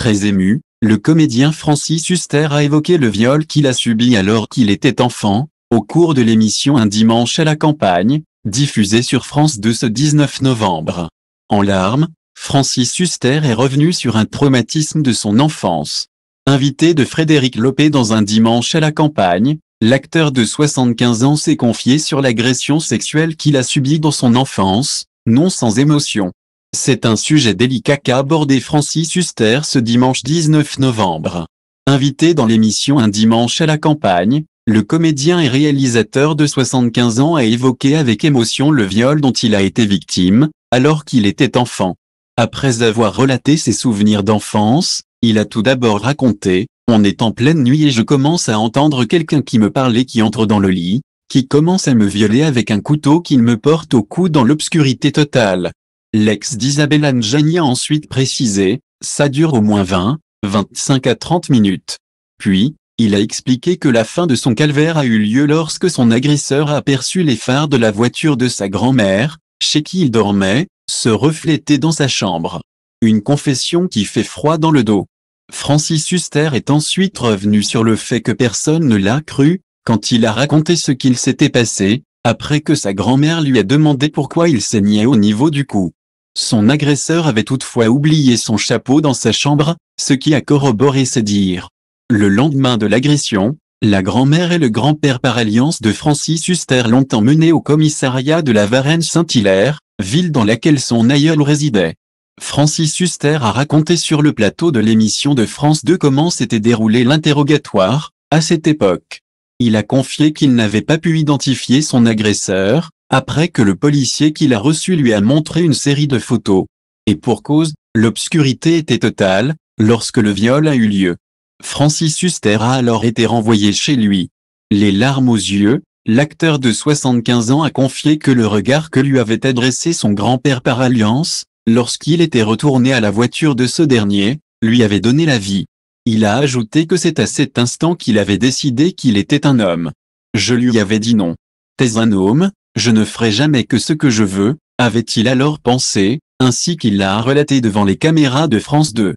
Très ému, le comédien Francis Huster a évoqué le viol qu'il a subi alors qu'il était enfant, au cours de l'émission Un dimanche à la campagne, diffusée sur France 2 ce 19 novembre. En larmes, Francis Huster est revenu sur un traumatisme de son enfance. Invité de Frédéric Lopé dans un dimanche à la campagne, l'acteur de 75 ans s'est confié sur l'agression sexuelle qu'il a subie dans son enfance, non sans émotion. C'est un sujet délicat qu'a abordé Francis Huster ce dimanche 19 novembre. Invité dans l'émission Un dimanche à la campagne, le comédien et réalisateur de 75 ans a évoqué avec émotion le viol dont il a été victime, alors qu'il était enfant. Après avoir relaté ses souvenirs d'enfance, il a tout d'abord raconté, on est en pleine nuit et je commence à entendre quelqu'un qui me parle et qui entre dans le lit, qui commence à me violer avec un couteau qu'il me porte au cou dans l'obscurité totale. L'ex d'Isabelle Anjani a ensuite précisé, ça dure au moins 20, 25 à 30 minutes. Puis, il a expliqué que la fin de son calvaire a eu lieu lorsque son agresseur a aperçu les phares de la voiture de sa grand-mère, chez qui il dormait, se refléter dans sa chambre. Une confession qui fait froid dans le dos. Francis Huster est ensuite revenu sur le fait que personne ne l'a cru, quand il a raconté ce qu'il s'était passé, après que sa grand-mère lui a demandé pourquoi il saignait au niveau du cou. Son agresseur avait toutefois oublié son chapeau dans sa chambre, ce qui a corroboré ses dires. Le lendemain de l'agression, la grand-mère et le grand-père par alliance de Francis Huster l'ont emmené au commissariat de la Varenne-Saint-Hilaire, ville dans laquelle son aïeul résidait. Francis Huster a raconté sur le plateau de l'émission de France 2 comment s'était déroulé l'interrogatoire, à cette époque. Il a confié qu'il n'avait pas pu identifier son agresseur, après que le policier qui l'a reçu lui a montré une série de photos. Et pour cause, l'obscurité était totale, lorsque le viol a eu lieu. Francis Huster a alors été renvoyé chez lui. Les larmes aux yeux, l'acteur de 75 ans a confié que le regard que lui avait adressé son grand-père par alliance, lorsqu'il était retourné à la voiture de ce dernier, lui avait donné la vie. Il a ajouté que c'est à cet instant qu'il avait décidé qu'il était un homme. Je lui avais dit non. T'es un homme, je ne ferai jamais que ce que je veux, avait-il alors pensé, ainsi qu'il l'a relaté devant les caméras de France 2.